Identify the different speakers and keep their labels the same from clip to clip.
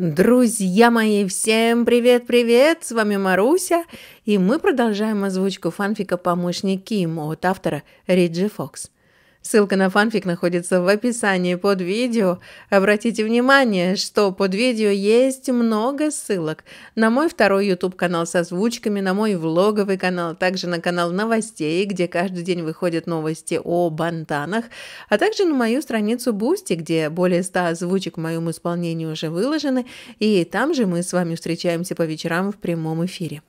Speaker 1: Друзья мои, всем привет-привет! С вами Маруся, и мы продолжаем озвучку фанфика «Помощник Ким» от автора Риджи Фокс. Ссылка на фанфик находится в описании под видео. Обратите внимание, что под видео есть много ссылок. На мой второй YouTube-канал с озвучками, на мой влоговый канал, также на канал новостей, где каждый день выходят новости о бантанах, а также на мою страницу Бусти, где более 100 озвучек в моем исполнении уже выложены, и там же мы с вами встречаемся по вечерам в прямом эфире.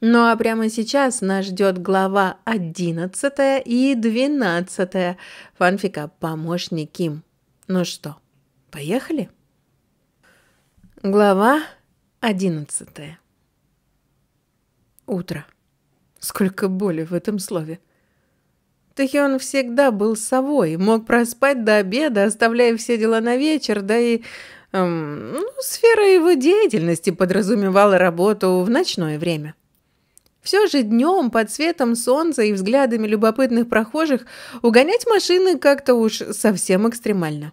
Speaker 1: Ну а прямо сейчас нас ждет глава 11 и 12 фанфика «Помощник Ким». Ну что, поехали? Глава 11 Утро. Сколько боли в этом слове. Тэхён всегда был совой, мог проспать до обеда, оставляя все дела на вечер, да и эм, ну, сфера его деятельности подразумевала работу в ночное время. Все же днем, под светом солнца и взглядами любопытных прохожих, угонять машины как-то уж совсем экстремально.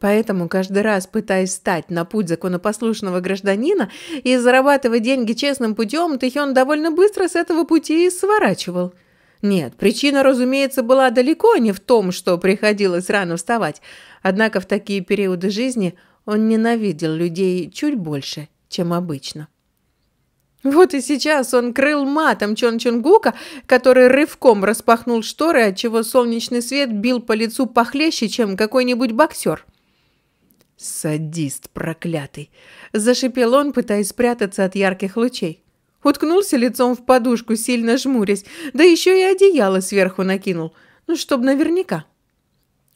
Speaker 1: Поэтому каждый раз, пытаясь стать на путь законопослушного гражданина и зарабатывать деньги честным путем, Тэхён довольно быстро с этого пути сворачивал. Нет, причина, разумеется, была далеко не в том, что приходилось рано вставать. Однако в такие периоды жизни он ненавидел людей чуть больше, чем обычно. Вот и сейчас он крыл матом Чон Чонгука, который рывком распахнул шторы, отчего солнечный свет бил по лицу похлеще, чем какой-нибудь боксер. «Садист проклятый!» – зашипел он, пытаясь спрятаться от ярких лучей. Уткнулся лицом в подушку, сильно жмурясь, да еще и одеяло сверху накинул, ну, чтоб наверняка.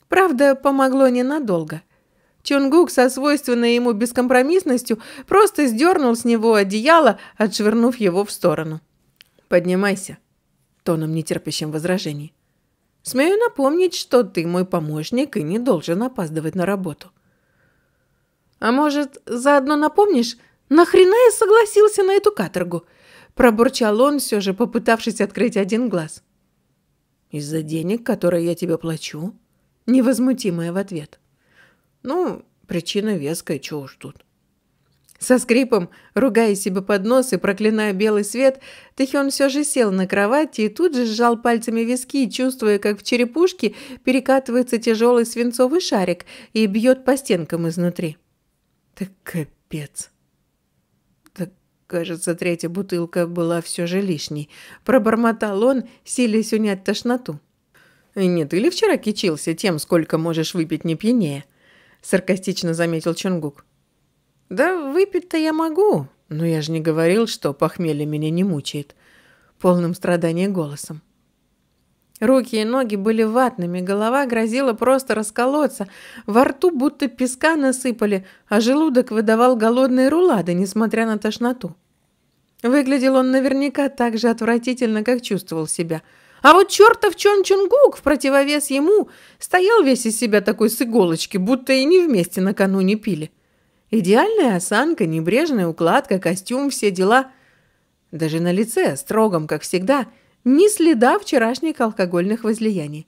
Speaker 1: Правда, помогло ненадолго – Чонгук со свойственной ему бескомпромиссностью просто сдернул с него одеяло, отшвырнув его в сторону. «Поднимайся», – тоном нетерпящим возражений. «Смею напомнить, что ты мой помощник и не должен опаздывать на работу». «А может, заодно напомнишь, нахрена я согласился на эту каторгу?» – пробурчал он, все же попытавшись открыть один глаз. «Из-за денег, которые я тебе плачу?» – невозмутимая в ответ. Ну, причина веская, чего уж тут. Со скрипом, ругая себе под нос и проклиная белый свет, Тэхён все же сел на кровати и тут же сжал пальцами виски, чувствуя, как в черепушке перекатывается тяжелый свинцовый шарик и бьет по стенкам изнутри. Так капец. Так, кажется, третья бутылка была все же лишней. Пробормотал он, силясь унять тошноту. Э, «Нет, или вчера кичился тем, сколько можешь выпить не пьянее?» саркастично заметил Чонгук. Да выпить-то я могу, но я же не говорил, что похмелье меня не мучает. Полным страданием голосом. Руки и ноги были ватными, голова грозила просто расколоться, во рту будто песка насыпали, а желудок выдавал голодные рулады, несмотря на тошноту. Выглядел он наверняка так же отвратительно, как чувствовал себя – а вот чертов Чон Чунгук в противовес ему стоял весь из себя такой с иголочки, будто и не вместе накануне пили. Идеальная осанка, небрежная укладка, костюм, все дела. Даже на лице, строгом, как всегда, ни следа вчерашних алкогольных возлияний.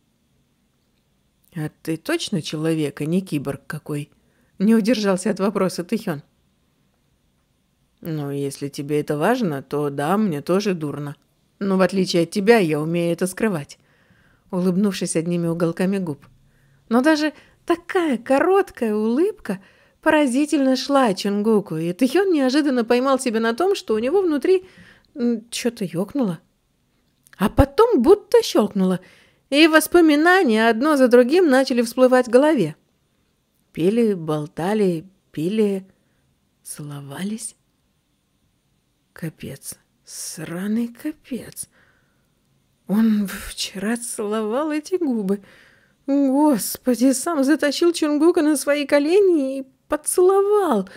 Speaker 1: «А ты точно человек, а не киборг какой?» — не удержался от вопроса Тыхён. «Ну, если тебе это важно, то да, мне тоже дурно», но «Ну, в отличие от тебя, я умею это скрывать», — улыбнувшись одними уголками губ. Но даже такая короткая улыбка поразительно шла Чунгуку, и Тхён неожиданно поймал себя на том, что у него внутри что-то ёкнуло. А потом будто щелкнуло, и воспоминания одно за другим начали всплывать в голове. Пили, болтали, пили, целовались. Капец. Сраный капец. Он вчера целовал эти губы. Господи, сам затащил Чунгука на свои колени и поцеловал.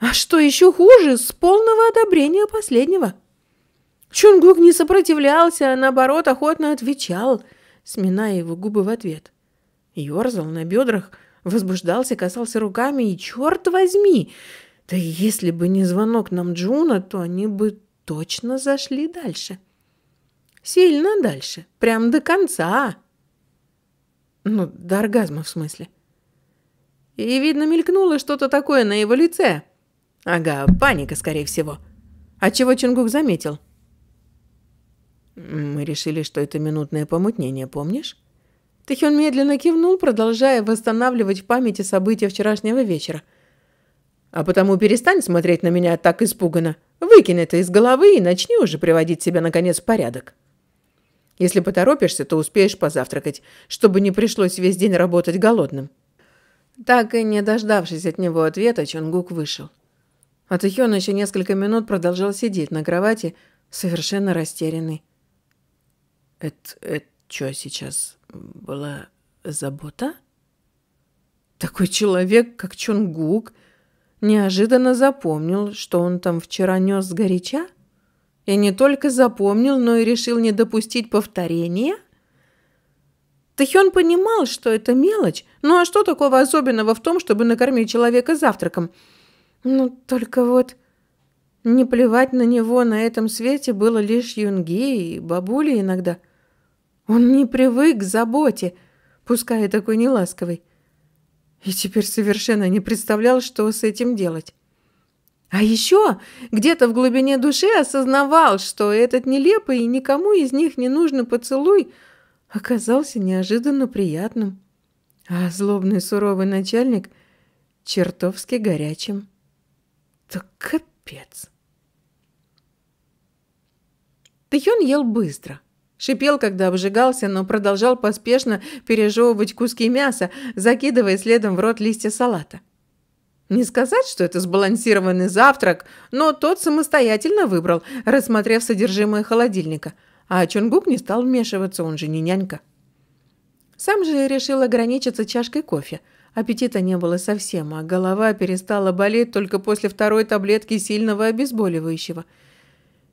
Speaker 1: А что еще хуже, с полного одобрения последнего. Чунгук не сопротивлялся, а наоборот охотно отвечал, сминая его губы в ответ. Ёрзал на бедрах, возбуждался, касался руками, и черт возьми, да если бы не звонок нам Джуна, то они бы точно зашли дальше. Сильно дальше, прям до конца. Ну, до оргазма в смысле. И, видно, мелькнуло что-то такое на его лице. Ага, паника, скорее всего. А чего Чингук заметил? Мы решили, что это минутное помутнение, помнишь? Тэхён медленно кивнул, продолжая восстанавливать в памяти события вчерашнего вечера. А потому перестань смотреть на меня так испуганно. Выкинь это из головы и начни уже приводить себя, наконец, в порядок. Если поторопишься, то успеешь позавтракать, чтобы не пришлось весь день работать голодным». Так и не дождавшись от него ответа, Чонгук вышел. А Тухён еще несколько минут продолжал сидеть на кровати, совершенно растерянный. «Это, это что сейчас была забота?» Такой человек, как Чонгук, — неожиданно запомнил, что он там вчера нес сгоряча? И не только запомнил, но и решил не допустить повторения? Тахион понимал, что это мелочь. Ну а что такого особенного в том, чтобы накормить человека завтраком? Ну, только вот... Не плевать на него на этом свете было лишь Юнги и бабули иногда. Он не привык к заботе, пускай и такой неласковый и теперь совершенно не представлял, что с этим делать. А еще где-то в глубине души осознавал, что этот нелепый и никому из них не нужный поцелуй оказался неожиданно приятным, а злобный суровый начальник чертовски горячим. Так капец! Тыхён ел быстро – Шипел, когда обжигался, но продолжал поспешно пережевывать куски мяса, закидывая следом в рот листья салата. Не сказать, что это сбалансированный завтрак, но тот самостоятельно выбрал, рассмотрев содержимое холодильника. А Чунгук не стал вмешиваться, он же не нянька. Сам же решил ограничиться чашкой кофе. Аппетита не было совсем, а голова перестала болеть только после второй таблетки сильного обезболивающего –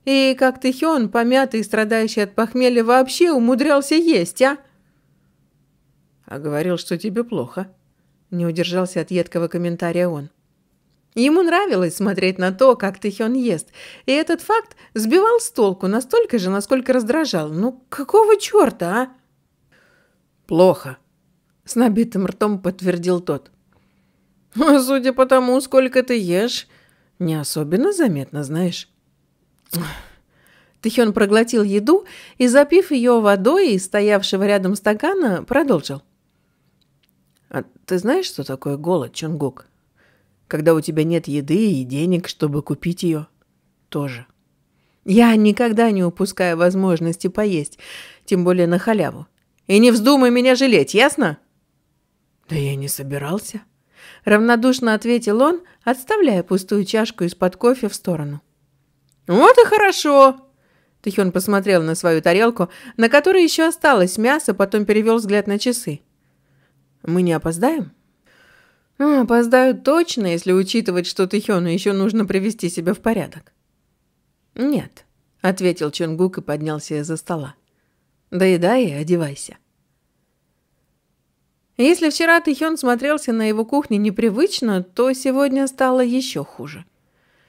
Speaker 1: и как ты, Хён, помятый и страдающий от похмелья, вообще умудрялся есть, а?» «А говорил, что тебе плохо», – не удержался от едкого комментария он. Ему нравилось смотреть на то, как Тэхён ест, и этот факт сбивал с толку настолько же, насколько раздражал. «Ну какого черта, а?» «Плохо», – с набитым ртом подтвердил тот. «Судя по тому, сколько ты ешь, не особенно заметно, знаешь». Тихион проглотил еду и, запив ее водой из стоявшего рядом стакана, продолжил. «А ты знаешь, что такое голод, Чонгук? Когда у тебя нет еды и денег, чтобы купить ее? Тоже. Я никогда не упускаю возможности поесть, тем более на халяву. И не вздумай меня жалеть, ясно?» «Да я не собирался», — равнодушно ответил он, отставляя пустую чашку из-под кофе в сторону. «Вот и хорошо!» Тихон посмотрел на свою тарелку, на которой еще осталось мясо, потом перевел взгляд на часы. «Мы не опоздаем?» ну, а, «Опоздаю точно, если учитывать, что Тихону еще нужно привести себя в порядок». «Нет», — ответил Чонгук и поднялся из-за стола. «Доедай и одевайся». Если вчера Тихён смотрелся на его кухне непривычно, то сегодня стало еще хуже. —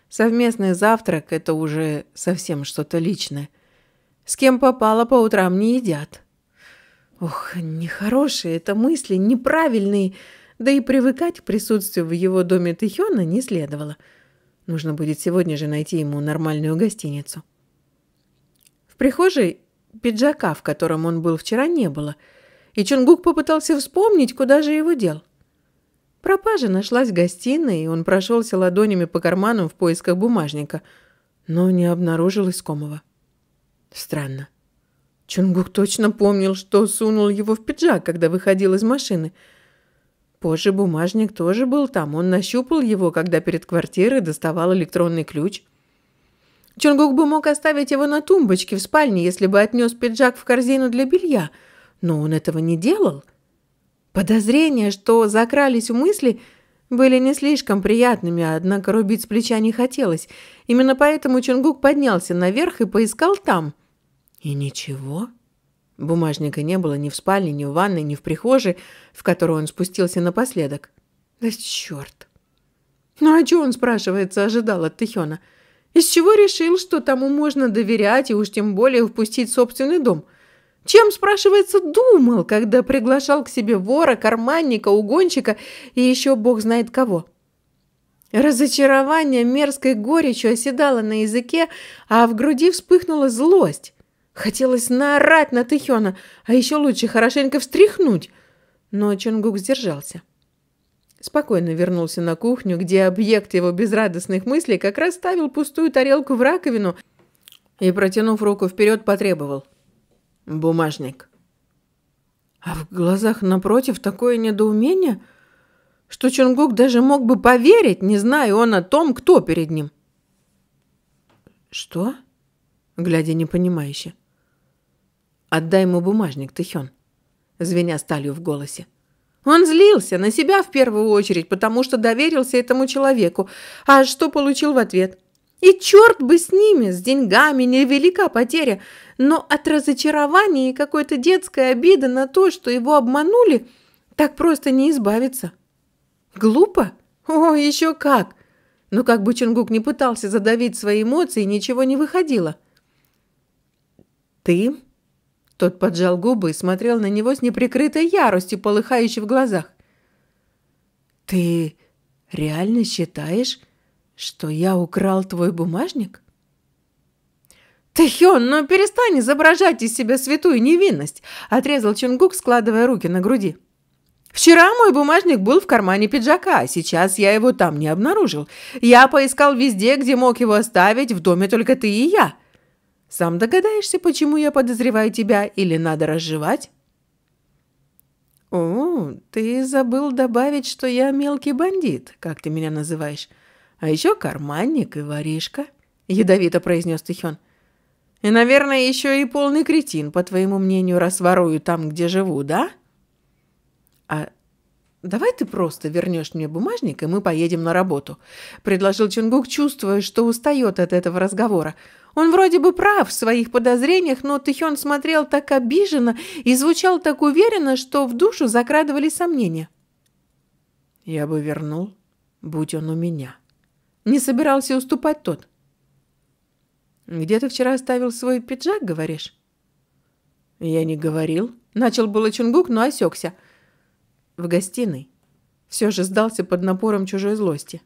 Speaker 1: Совместный завтрак – это уже совсем что-то личное. С кем попало, по утрам не едят. Ох, нехорошие это мысли, неправильные. Да и привыкать к присутствию в его доме Тихёна не следовало. Нужно будет сегодня же найти ему нормальную гостиницу. В прихожей пиджака, в котором он был вчера, не было. И Чунгук попытался вспомнить, куда же его дел. Пропажа нашлась в гостиной, и он прошелся ладонями по карманам в поисках бумажника, но не обнаружил искомого. Странно. Чунгук точно помнил, что сунул его в пиджак, когда выходил из машины. Позже бумажник тоже был там. Он нащупал его, когда перед квартирой доставал электронный ключ. Чунгук бы мог оставить его на тумбочке в спальне, если бы отнес пиджак в корзину для белья, но он этого не делал. — Подозрения, что закрались в мысли, были не слишком приятными, однако рубить с плеча не хотелось. Именно поэтому Чунгук поднялся наверх и поискал там. И ничего. Бумажника не было ни в спальне, ни в ванной, ни в прихожей, в которую он спустился напоследок. Да черт! Ну а чего он, спрашивается, ожидал от Тихёна? Из чего решил, что тому можно доверять и уж тем более впустить собственный дом – чем, спрашивается, думал, когда приглашал к себе вора, карманника, угонщика и еще бог знает кого? Разочарование мерзкой горечью оседало на языке, а в груди вспыхнула злость. Хотелось наорать на Тихёна, а еще лучше хорошенько встряхнуть. Но Чонгук сдержался. Спокойно вернулся на кухню, где объект его безрадостных мыслей как раз ставил пустую тарелку в раковину и, протянув руку вперед, потребовал – бумажник. А в глазах напротив такое недоумение, что Чунгук даже мог бы поверить, не зная он о том, кто перед ним. «Что?» — глядя непонимающе. «Отдай ему бумажник, Тыхён», — звеня сталью в голосе. Он злился на себя в первую очередь, потому что доверился этому человеку. А что получил в ответ? И черт бы с ними, с деньгами, невелика потеря но от разочарования и какой-то детской обиды на то, что его обманули, так просто не избавиться. Глупо? О, еще как! Но как бы Чингук не пытался задавить свои эмоции, ничего не выходило. «Ты?» Тот поджал губы и смотрел на него с неприкрытой яростью, полыхающей в глазах. «Ты реально считаешь, что я украл твой бумажник?» «Тэхён, ну перестань изображать из себя святую невинность!» – отрезал Чунгук, складывая руки на груди. «Вчера мой бумажник был в кармане пиджака, а сейчас я его там не обнаружил. Я поискал везде, где мог его оставить, в доме только ты и я. Сам догадаешься, почему я подозреваю тебя, или надо разжевать?» «О, ты забыл добавить, что я мелкий бандит, как ты меня называешь. А еще карманник и воришка», – ядовито произнес Тихён. – и, наверное, еще и полный кретин, по твоему мнению, раз ворую там, где живу, да? А давай ты просто вернешь мне бумажник, и мы поедем на работу», — предложил Чунгук, чувствуя, что устает от этого разговора. Он вроде бы прав в своих подозрениях, но Тихён смотрел так обиженно и звучал так уверенно, что в душу закрадывали сомнения. «Я бы вернул, будь он у меня». Не собирался уступать тот. «Где ты вчера оставил свой пиджак, говоришь?» «Я не говорил». Начал было Чунгук, но осекся. В гостиной. Все же сдался под напором чужой злости.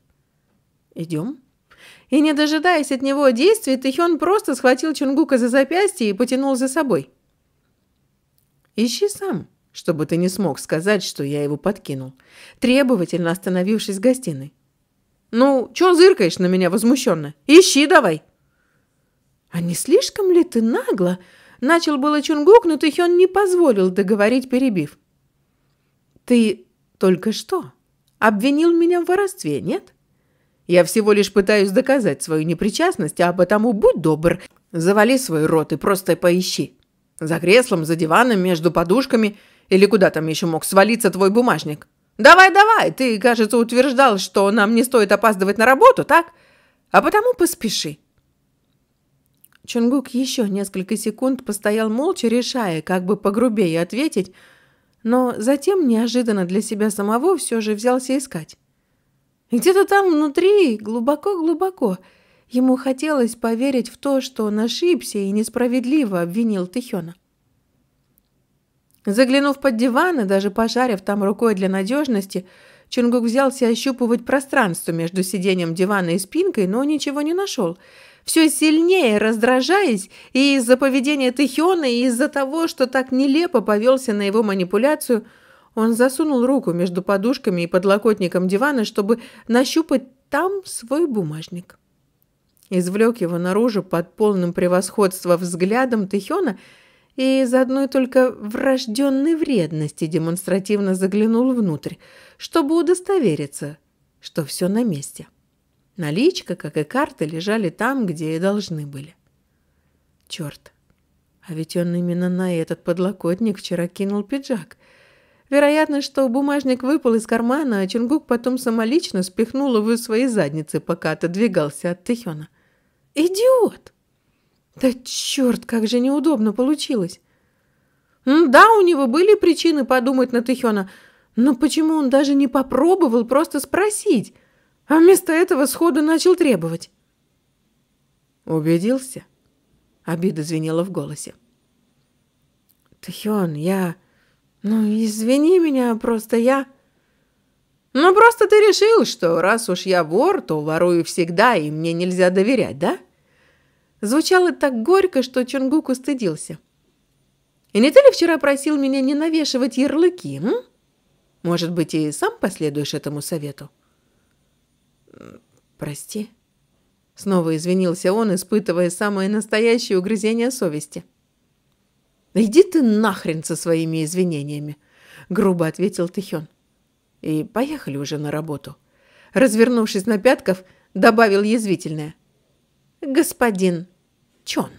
Speaker 1: «Идем?» И, не дожидаясь от него действий, Тэхён просто схватил Чунгука за запястье и потянул за собой. «Ищи сам, чтобы ты не смог сказать, что я его подкинул», требовательно остановившись в гостиной. «Ну, чё зыркаешь на меня возмущенно? Ищи давай!» «А не слишком ли ты нагло?» Начал было Чунгук, но Тэхён не позволил договорить, перебив. «Ты только что обвинил меня в воровстве, нет? Я всего лишь пытаюсь доказать свою непричастность, а потому будь добр, завали свой рот и просто поищи. За креслом, за диваном, между подушками или куда там еще мог свалиться твой бумажник. Давай, давай, ты, кажется, утверждал, что нам не стоит опаздывать на работу, так? А потому поспеши. Чунгук еще несколько секунд постоял молча, решая, как бы погрубее ответить, но затем неожиданно для себя самого все же взялся искать. где-то там внутри, глубоко-глубоко, ему хотелось поверить в то, что он ошибся и несправедливо обвинил Тихёна. Заглянув под диван и даже пошарив там рукой для надежности, Чунгук взялся ощупывать пространство между сиденьем дивана и спинкой, но ничего не нашел – все сильнее раздражаясь и из-за поведения Тихиона, и из-за того, что так нелепо повелся на его манипуляцию, он засунул руку между подушками и подлокотником дивана, чтобы нащупать там свой бумажник. Извлек его наружу под полным превосходством взглядом Тихиона и из одной только врожденной вредности демонстративно заглянул внутрь, чтобы удостовериться, что все на месте. Наличка, как и карты, лежали там, где и должны были. Черт, а ведь он именно на этот подлокотник вчера кинул пиджак. Вероятно, что бумажник выпал из кармана, а Чингук потом самолично спихнул его из своей задницы, пока отодвигался от Тэхёна. «Идиот!» «Да черт, как же неудобно получилось!» «Да, у него были причины подумать на Тэхёна, но почему он даже не попробовал просто спросить?» а вместо этого сходу начал требовать. «Убедился?» — обида звенела в голосе. «Тахион, я... Ну, извини меня, просто я...» «Ну, просто ты решил, что раз уж я вор, то ворую всегда, и мне нельзя доверять, да?» Звучало так горько, что Чунгук устыдился. «И не ты ли вчера просил меня не навешивать ярлыки, м? Может быть, и сам последуешь этому совету?» «Прости?» Снова извинился он, испытывая самое настоящее угрызение совести. «Иди ты нахрен со своими извинениями!» — грубо ответил Тихён. «И поехали уже на работу». Развернувшись на пятков, добавил язвительное. «Господин Чон».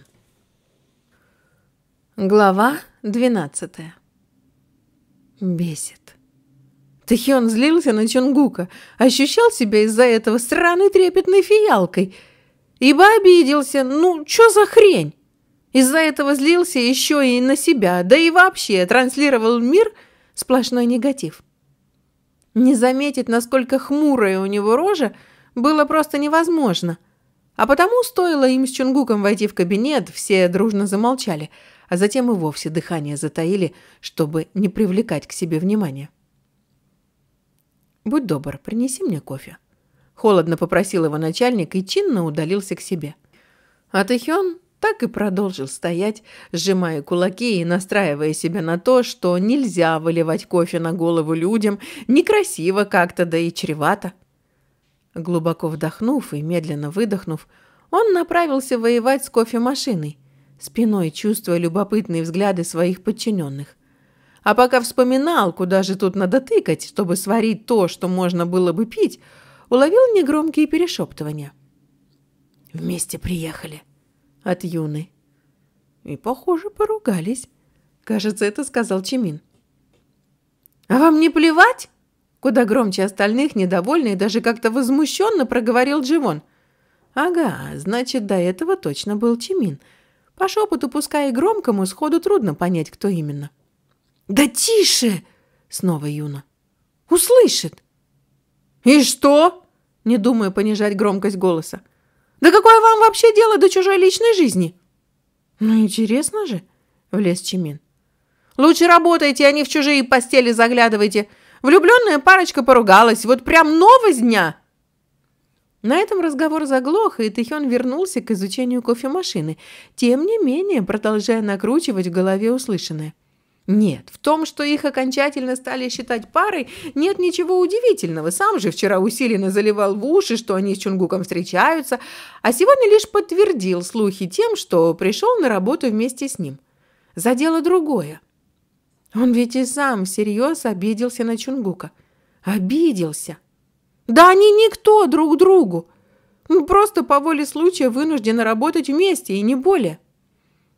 Speaker 1: Глава двенадцатая. Бесит. Тэхион злился на Чонгука, ощущал себя из-за этого сраной трепетной фиалкой. Ибо обиделся, ну, чё за хрень? Из-за этого злился еще и на себя, да и вообще транслировал мир сплошной негатив. Не заметить, насколько хмурая у него рожа, было просто невозможно. А потому стоило им с Чунгуком войти в кабинет, все дружно замолчали, а затем и вовсе дыхание затаили, чтобы не привлекать к себе внимания. «Будь добр, принеси мне кофе». Холодно попросил его начальник и чинно удалился к себе. А Тэхён так и продолжил стоять, сжимая кулаки и настраивая себя на то, что нельзя выливать кофе на голову людям, некрасиво как-то, да и чревато. Глубоко вдохнув и медленно выдохнув, он направился воевать с кофемашиной, спиной чувствуя любопытные взгляды своих подчиненных. А пока вспоминал, куда же тут надо тыкать, чтобы сварить то, что можно было бы пить, уловил негромкие перешептывания. «Вместе приехали» от Юны. И, похоже, поругались. Кажется, это сказал Чимин. «А вам не плевать?» Куда громче остальных, недовольный и даже как-то возмущенно проговорил Дживон. «Ага, значит, до этого точно был Чимин. По шепоту, пускай и громкому, сходу трудно понять, кто именно». «Да тише!» — снова Юна. «Услышит!» «И что?» — не думая понижать громкость голоса. «Да какое вам вообще дело до чужой личной жизни?» «Ну, интересно же!» — влез Чимин. «Лучше работайте, а не в чужие постели заглядывайте. Влюбленная парочка поругалась. Вот прям новость дня!» На этом разговор заглох, и Тэхён вернулся к изучению кофемашины, тем не менее продолжая накручивать в голове услышанное. Нет, в том, что их окончательно стали считать парой, нет ничего удивительного. Сам же вчера усиленно заливал в уши, что они с Чунгуком встречаются, а сегодня лишь подтвердил слухи тем, что пришел на работу вместе с ним. За дело другое. Он ведь и сам всерьез обиделся на Чунгука. Обиделся. Да они никто друг другу. Просто по воле случая вынуждены работать вместе и не более.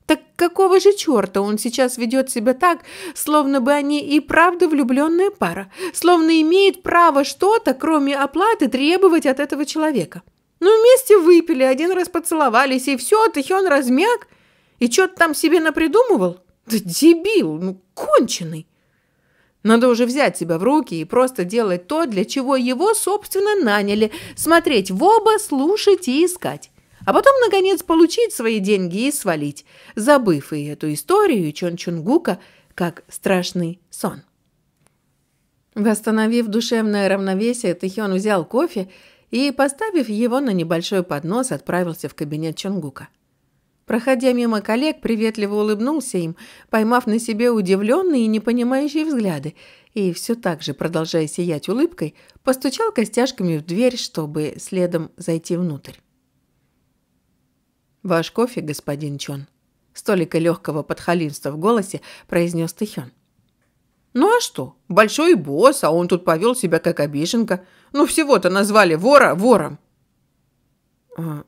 Speaker 1: Так какого же черта он сейчас ведет себя так, словно бы они и правда влюбленная пара, словно имеет право что-то, кроме оплаты, требовать от этого человека? Ну, вместе выпили, один раз поцеловались, и все, он размяк. И что-то там себе напридумывал? Да дебил, ну, конченый. Надо уже взять себя в руки и просто делать то, для чего его, собственно, наняли. Смотреть в оба, слушать и искать а потом, наконец, получить свои деньги и свалить, забыв и эту историю Чон Чунгука как страшный сон. Восстановив душевное равновесие, Тэхён взял кофе и, поставив его на небольшой поднос, отправился в кабинет Чонгука. Проходя мимо коллег, приветливо улыбнулся им, поймав на себе удивленные и непонимающие взгляды, и все так же, продолжая сиять улыбкой, постучал костяшками в дверь, чтобы следом зайти внутрь. «Ваш кофе, господин Чон», — столика легкого подхалимства в голосе произнес Тихён. «Ну а что? Большой босс, а он тут повел себя как обиженка. Ну всего-то назвали вора вором». «А,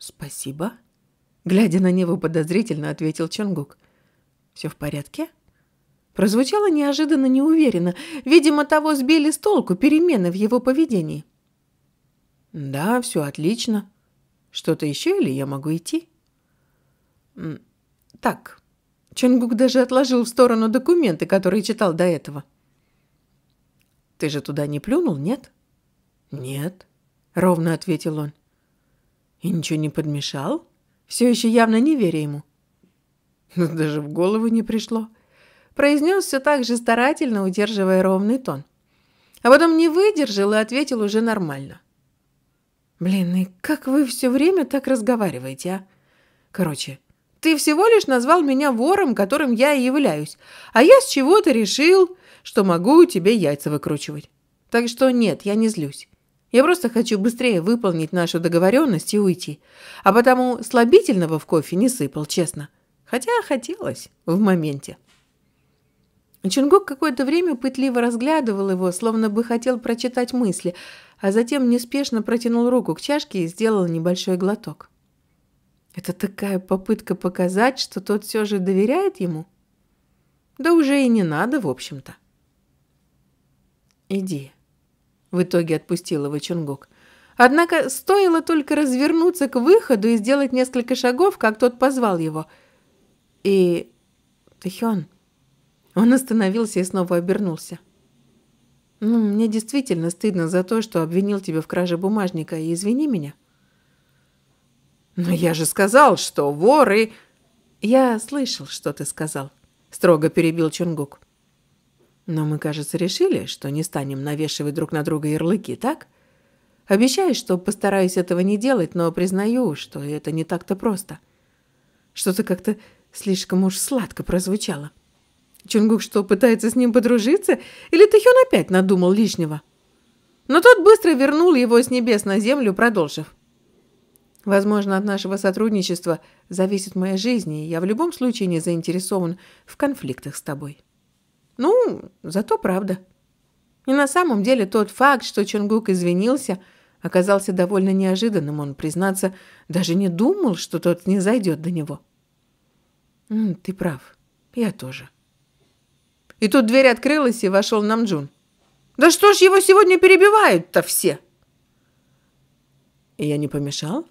Speaker 1: спасибо», — глядя на него подозрительно, ответил Чонгук. «Все в порядке?» Прозвучало неожиданно неуверенно. Видимо, того сбили с толку перемены в его поведении. «Да, все отлично», что-то еще или я могу идти? Так. Чонгук даже отложил в сторону документы, которые читал до этого. Ты же туда не плюнул, нет? Нет, ровно ответил он. И ничего не подмешал? Все еще явно не веря ему. Но ну, даже в голову не пришло. Произнес все так же старательно, удерживая ровный тон. А потом не выдержал и ответил уже нормально. — Блин, и как вы все время так разговариваете, а? Короче, ты всего лишь назвал меня вором, которым я и являюсь, а я с чего-то решил, что могу тебе яйца выкручивать. Так что нет, я не злюсь. Я просто хочу быстрее выполнить нашу договоренность и уйти. А потому слабительного в кофе не сыпал, честно. Хотя хотелось в моменте. Чингук какое-то время пытливо разглядывал его, словно бы хотел прочитать мысли, а затем неспешно протянул руку к чашке и сделал небольшой глоток. Это такая попытка показать, что тот все же доверяет ему? Да уже и не надо, в общем-то. «Иди», — в итоге отпустил его Чунгук. Однако стоило только развернуться к выходу и сделать несколько шагов, как тот позвал его. И... Тэхён... Он остановился и снова обернулся. «Ну, мне действительно стыдно за то, что обвинил тебя в краже бумажника, и извини меня». «Но я же сказал, что воры...» «Я слышал, что ты сказал», — строго перебил Чунгук. «Но мы, кажется, решили, что не станем навешивать друг на друга ярлыки, так? Обещаю, что постараюсь этого не делать, но признаю, что это не так-то просто. Что-то как-то слишком уж сладко прозвучало». Чунгук что, пытается с ним подружиться? Или Тэхён опять надумал лишнего? Но тот быстро вернул его с небес на землю, продолжив. Возможно, от нашего сотрудничества зависит моя жизнь, и я в любом случае не заинтересован в конфликтах с тобой. Ну, зато правда. И на самом деле тот факт, что Чунгук извинился, оказался довольно неожиданным. Он, признаться, даже не думал, что тот не зайдет до него. «Ты прав. Я тоже». И тут дверь открылась, и вошел Намджун. «Да что ж его сегодня перебивают-то все?» «Я не помешал?»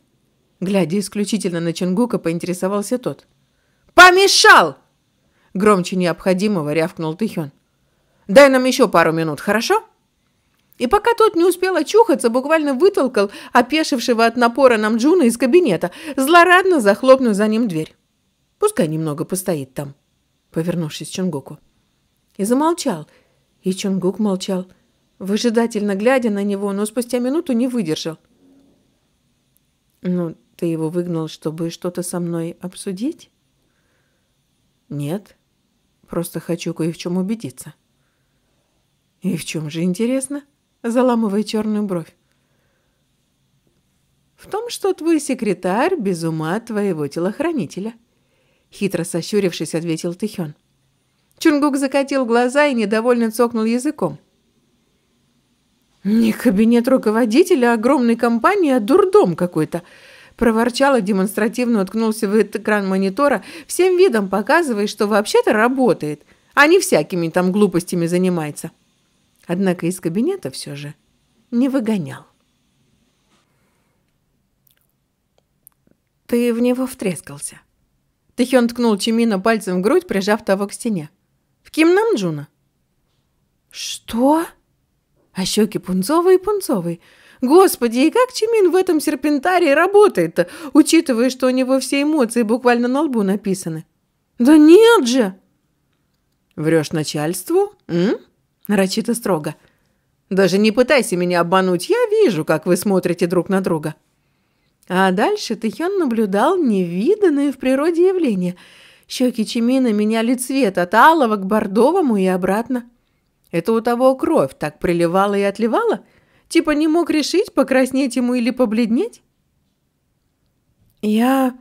Speaker 1: Глядя исключительно на Чунгука, поинтересовался тот. «Помешал!» Громче необходимого рявкнул Тыхён. «Дай нам еще пару минут, хорошо?» И пока тот не успел очухаться, буквально вытолкал опешившего от напора Намджуна из кабинета, злорадно захлопнув за ним дверь. «Пускай немного постоит там», повернувшись к Чунгуку и замолчал. И Чонгук молчал, выжидательно глядя на него, но спустя минуту не выдержал. «Ну, ты его выгнал, чтобы что-то со мной обсудить?» «Нет, просто хочу кое в чем убедиться». «И в чем же интересно?» – заламывая черную бровь. «В том, что твой секретарь без ума твоего телохранителя», – хитро сощурившись, ответил Тихён. Чунгук закатил глаза и недовольно цокнул языком. «Не кабинет руководителя огромной компании, а дурдом какой-то!» Проворчало, демонстративно уткнулся в экран монитора, всем видом показывая, что вообще-то работает, а не всякими там глупостями занимается. Однако из кабинета все же не выгонял. «Ты в него втрескался». Тэхён ткнул Чимина пальцем в грудь, прижав того к стене. В Ким Джуна? Что? А щеки пунцовые-пунцовые. Господи, и как Чимин в этом серпентарии работает-то, учитывая, что у него все эмоции буквально на лбу написаны? Да нет же! Врешь начальству? М? Нарочито строго. Даже не пытайся меня обмануть, я вижу, как вы смотрите друг на друга. А дальше Тихён наблюдал невиданное в природе явление. Щеки Чимина меняли цвет от алого к бордовому и обратно. Это у того кровь так приливала и отливала? Типа не мог решить, покраснеть ему или побледнеть? Я...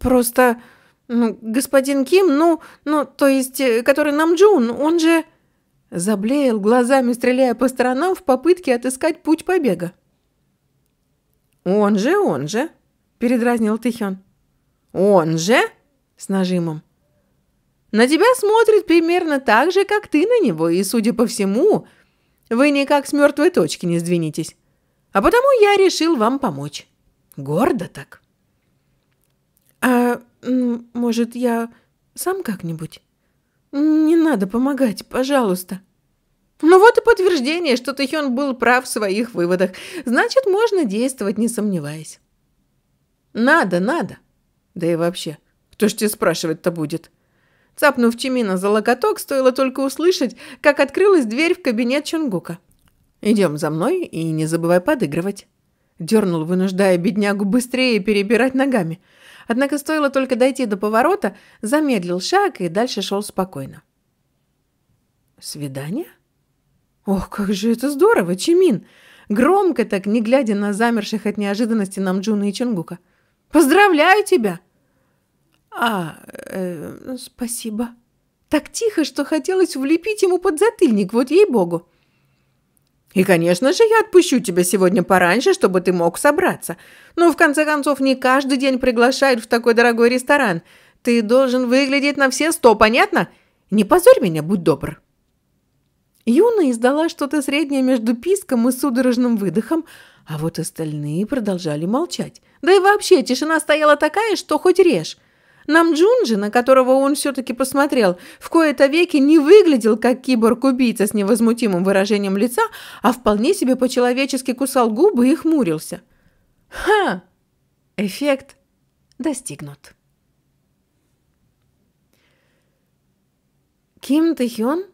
Speaker 1: просто... Ну, господин Ким, ну, ну, то есть, э, который нам Джун, он же... Заблеял глазами, стреляя по сторонам в попытке отыскать путь побега. «Он же, он же!» – передразнил Тихён. «Он же!» с нажимом. На тебя смотрит примерно так же, как ты на него, и, судя по всему, вы никак с мертвой точки не сдвинетесь. А потому я решил вам помочь. Гордо так. А может, я сам как-нибудь? Не надо помогать, пожалуйста. Ну вот и подтверждение, что Тэхён был прав в своих выводах. Значит, можно действовать, не сомневаясь. Надо, надо. Да и вообще, кто ж тебя спрашивать-то будет? Цапнув Чимина за локоток, стоило только услышать, как открылась дверь в кабинет Чунгука. «Идем за мной и не забывай подыгрывать». Дернул, вынуждая беднягу быстрее перебирать ногами. Однако стоило только дойти до поворота, замедлил шаг и дальше шел спокойно. «Свидание?» «Ох, как же это здорово, Чимин!» Громко так, не глядя на замерших от неожиданности Намджуна и Чунгука. «Поздравляю тебя!» «А, э, э, спасибо». Так тихо, что хотелось влепить ему под затыльник, вот ей-богу. «И, конечно же, я отпущу тебя сегодня пораньше, чтобы ты мог собраться. Но, в конце концов, не каждый день приглашают в такой дорогой ресторан. Ты должен выглядеть на все сто, понятно? Не позорь меня, будь добр». Юна издала что-то среднее между писком и судорожным выдохом, а вот остальные продолжали молчать. Да и вообще тишина стояла такая, что хоть режь. Нам Джунджи, на которого он все-таки посмотрел, в кои-то веки не выглядел как киборг-убийца с невозмутимым выражением лица, а вполне себе по-человечески кусал губы и хмурился. Ха! Эффект достигнут. Ким Тэхён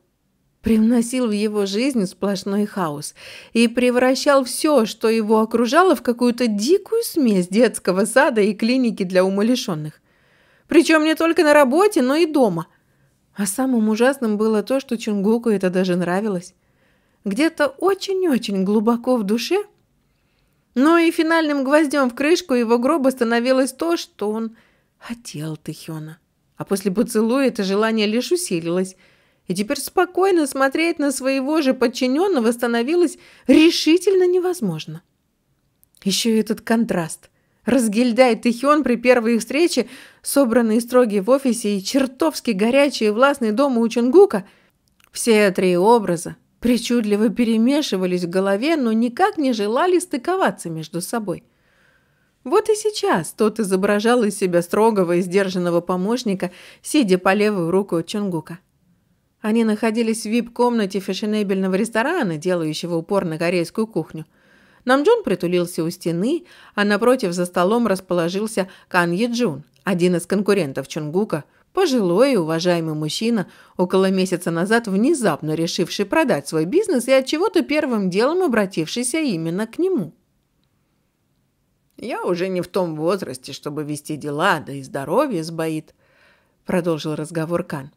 Speaker 1: привносил в его жизнь сплошной хаос и превращал все, что его окружало, в какую-то дикую смесь детского сада и клиники для умалишенных. Причем не только на работе, но и дома. А самым ужасным было то, что Чунгуку это даже нравилось. Где-то очень-очень глубоко в душе. Но и финальным гвоздем в крышку его гроба становилось то, что он хотел Тэхёна. А после поцелуя это желание лишь усилилось. И теперь спокойно смотреть на своего же подчиненного становилось решительно невозможно. Еще и этот контраст. Разгильдай Тихион при первой их встрече, собранные строгий в офисе и чертовски горячий и властный дома у Чунгука, все три образа причудливо перемешивались в голове, но никак не желали стыковаться между собой. Вот и сейчас тот изображал из себя строгого и сдержанного помощника, сидя по левую руку от Чунгука. Они находились в вип-комнате фешенебельного ресторана, делающего упор на корейскую кухню – Намджон притулился у стены, а напротив за столом расположился Кан Еджун, один из конкурентов Чунгука, пожилой и уважаемый мужчина, около месяца назад внезапно решивший продать свой бизнес и от чего-то первым делом обратившийся именно к нему. «Я уже не в том возрасте, чтобы вести дела, да и здоровье сбоит», – продолжил разговор Кан.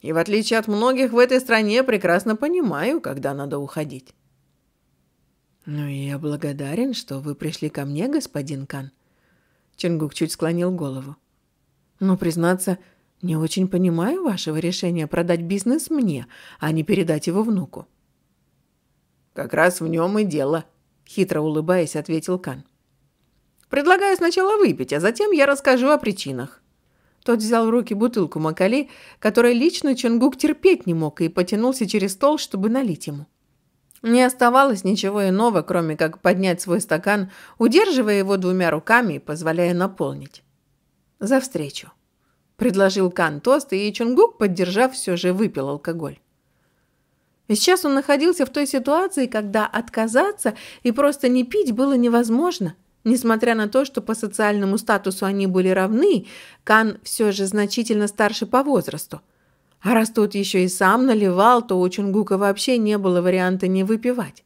Speaker 1: И в отличие от многих в этой стране, прекрасно понимаю, когда надо уходить. «Ну я благодарен, что вы пришли ко мне, господин Кан». Чингук чуть склонил голову. «Но, признаться, не очень понимаю вашего решения продать бизнес мне, а не передать его внуку». «Как раз в нем и дело», — хитро улыбаясь, ответил Кан. «Предлагаю сначала выпить, а затем я расскажу о причинах». Тот взял в руки бутылку Макали, которой лично Чонгук терпеть не мог, и потянулся через стол, чтобы налить ему. Не оставалось ничего иного, кроме как поднять свой стакан, удерживая его двумя руками и позволяя наполнить. «За встречу!» – предложил Кан тост, и Чунгук, поддержав, все же выпил алкоголь. И сейчас он находился в той ситуации, когда отказаться и просто не пить было невозможно. Несмотря на то, что по социальному статусу они были равны, Кан все же значительно старше по возрасту – а раз тут еще и сам наливал, то у Чунгука вообще не было варианта не выпивать.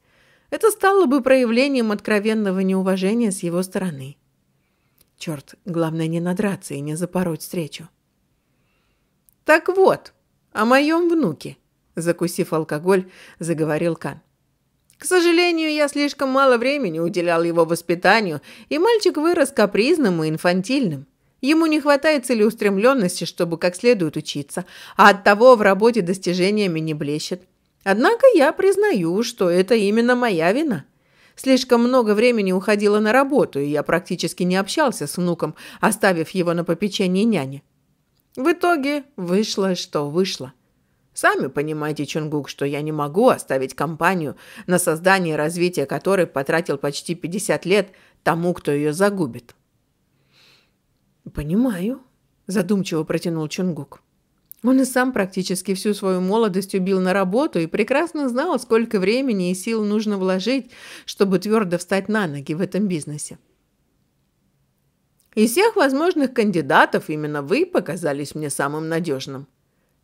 Speaker 1: Это стало бы проявлением откровенного неуважения с его стороны. Черт, главное не надраться и не запороть встречу. «Так вот, о моем внуке», – закусив алкоголь, заговорил Кан. «К сожалению, я слишком мало времени уделял его воспитанию, и мальчик вырос капризным и инфантильным. Ему не хватает целеустремленности, чтобы как следует учиться, а от того в работе достижениями не блещет. Однако я признаю, что это именно моя вина. Слишком много времени уходило на работу, и я практически не общался с внуком, оставив его на попечении няни. В итоге вышло, что вышло. Сами понимаете, Чунгук, что я не могу оставить компанию, на создание и развитие которой потратил почти 50 лет тому, кто ее загубит. «Понимаю», – задумчиво протянул Чунгук. Он и сам практически всю свою молодость убил на работу и прекрасно знал, сколько времени и сил нужно вложить, чтобы твердо встать на ноги в этом бизнесе. «Из всех возможных кандидатов именно вы показались мне самым надежным».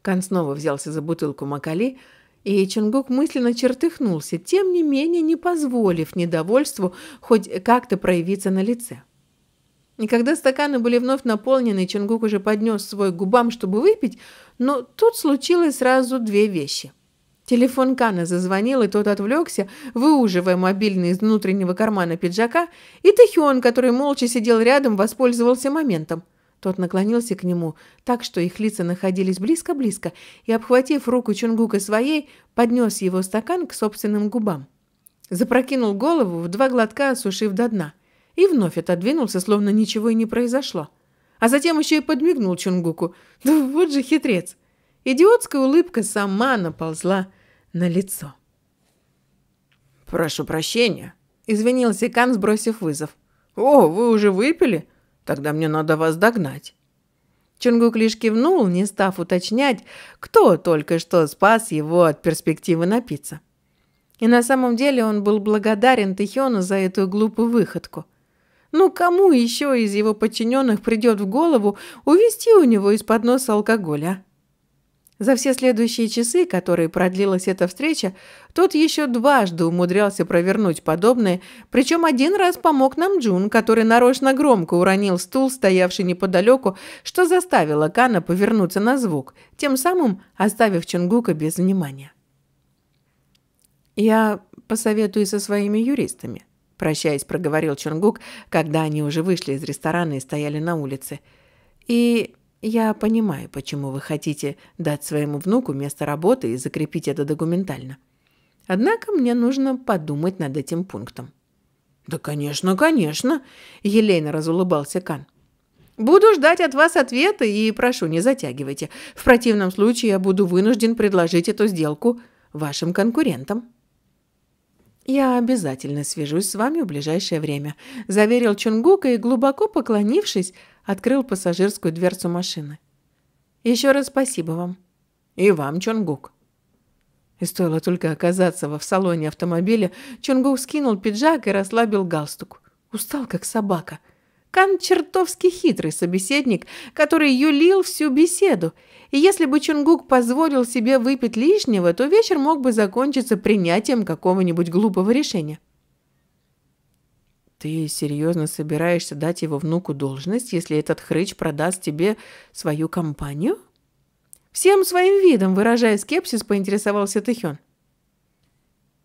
Speaker 1: Кан снова взялся за бутылку Макали, и Чунгук мысленно чертыхнулся, тем не менее не позволив недовольству хоть как-то проявиться на лице. И когда стаканы были вновь наполнены, Чингук уже поднес свой к губам, чтобы выпить, но тут случилось сразу две вещи. Телефон Кана зазвонил, и тот отвлекся, выуживая мобильный из внутреннего кармана пиджака, и Тэхион, который молча сидел рядом, воспользовался моментом. Тот наклонился к нему, так что их лица находились близко-близко, и, обхватив руку Чунгука своей, поднес его стакан к собственным губам. Запрокинул голову, в два глотка осушив до дна – и вновь отодвинулся, словно ничего и не произошло. А затем еще и подмигнул Чунгуку. Да вот же хитрец! Идиотская улыбка сама наползла на лицо. «Прошу прощения», — извинился Кан, сбросив вызов. «О, вы уже выпили? Тогда мне надо вас догнать». Чунгук лишь кивнул, не став уточнять, кто только что спас его от перспективы напиться. И на самом деле он был благодарен Тэхёну за эту глупую выходку – ну кому еще из его подчиненных придет в голову увести у него из-под носа алкоголя? За все следующие часы, которые продлилась эта встреча, тот еще дважды умудрялся провернуть подобное, причем один раз помог нам Джун, который нарочно громко уронил стул, стоявший неподалеку, что заставило Кана повернуться на звук, тем самым оставив Чунгука без внимания. «Я посоветую со своими юристами», прощаясь, проговорил Чонгук, когда они уже вышли из ресторана и стояли на улице. И я понимаю, почему вы хотите дать своему внуку место работы и закрепить это документально. Однако мне нужно подумать над этим пунктом. Да, конечно, конечно, елейно разулыбался Кан. Буду ждать от вас ответа и прошу, не затягивайте. В противном случае я буду вынужден предложить эту сделку вашим конкурентам. «Я обязательно свяжусь с вами в ближайшее время», – заверил Чунгука и, глубоко поклонившись, открыл пассажирскую дверцу машины. «Еще раз спасибо вам». «И вам, Чонгук». И стоило только оказаться во в салоне автомобиля, Чонгук скинул пиджак и расслабил галстук. Устал, как собака – Кан чертовски хитрый собеседник, который юлил всю беседу. И если бы Чунгук позволил себе выпить лишнего, то вечер мог бы закончиться принятием какого-нибудь глупого решения. «Ты серьезно собираешься дать его внуку должность, если этот хрыч продаст тебе свою компанию?» Всем своим видом, выражая скепсис, поинтересовался Тэхён.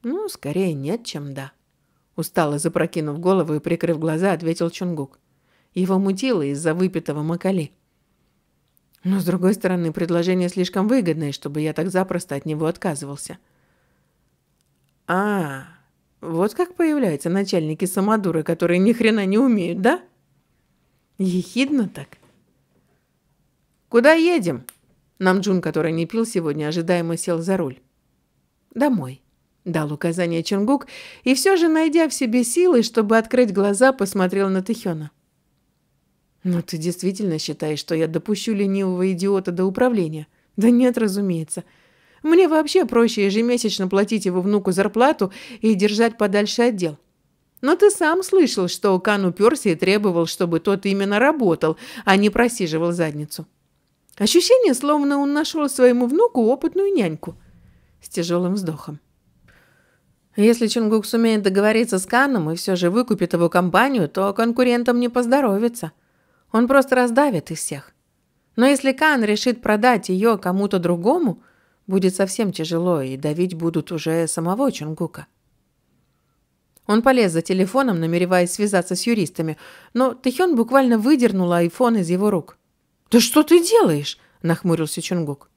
Speaker 1: «Ну, скорее нет, чем да», — устало запрокинув голову и прикрыв глаза, ответил Чунгук. Его мутило из-за выпитого макали. Но, с другой стороны, предложение слишком выгодное, чтобы я так запросто от него отказывался. А, вот как появляются начальники самодуры, которые ни хрена не умеют, да? Ехидно так. Куда едем? Намджун, который не пил сегодня, ожидаемо сел за руль. Домой. Дал указание Чунгук и все же, найдя в себе силы, чтобы открыть глаза, посмотрел на Тихёна. — «Но «Ну, ты действительно считаешь, что я допущу ленивого идиота до управления?» «Да нет, разумеется. Мне вообще проще ежемесячно платить его внуку зарплату и держать подальше отдел. Но ты сам слышал, что Кан уперся и требовал, чтобы тот именно работал, а не просиживал задницу. Ощущение, словно он нашел своему внуку опытную няньку. С тяжелым вздохом. Если Чунгук сумеет договориться с Каном и все же выкупит его компанию, то конкурентам не поздоровится. Он просто раздавит их всех. Но если Кан решит продать ее кому-то другому, будет совсем тяжело, и давить будут уже самого Чунгука. Он полез за телефоном, намереваясь связаться с юристами, но Тэхён буквально выдернула айфон из его рук. «Да что ты делаешь?» – нахмурился Чунгук.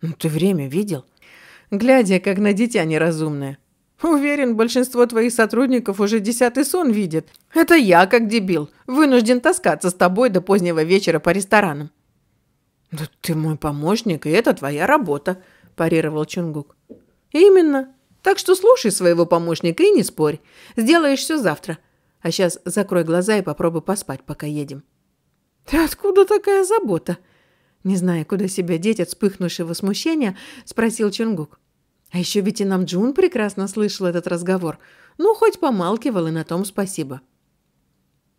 Speaker 1: «Ну ты время видел?» «Глядя, как на дитя неразумное», Уверен, большинство твоих сотрудников уже десятый сон видит. Это я, как дебил, вынужден таскаться с тобой до позднего вечера по ресторанам». «Да ты мой помощник, и это твоя работа», – парировал Чунгук. «Именно. Так что слушай своего помощника и не спорь. Сделаешь все завтра. А сейчас закрой глаза и попробуй поспать, пока едем». «Ты откуда такая забота?» Не зная, куда себя деть от вспыхнувшего смущения, спросил Чунгук. А еще ведь и Намджун прекрасно слышал этот разговор. Ну, хоть помалкивал, и на том спасибо.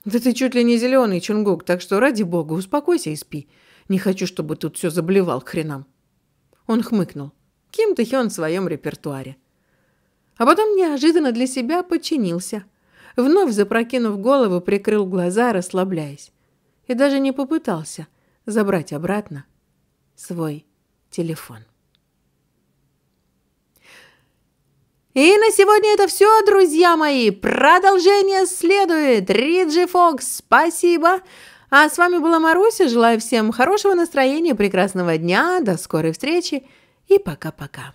Speaker 1: «Да ты чуть ли не зеленый, Чунгук, так что, ради бога, успокойся и спи. Не хочу, чтобы тут все заблевал к хренам». Он хмыкнул. Ким Тэ в своем репертуаре. А потом неожиданно для себя подчинился. Вновь запрокинув голову, прикрыл глаза, расслабляясь. И даже не попытался забрать обратно свой телефон. И на сегодня это все, друзья мои. Продолжение следует. Риджи Фокс, спасибо. А с вами была Маруся. Желаю всем хорошего настроения, прекрасного дня. До скорой встречи и пока-пока.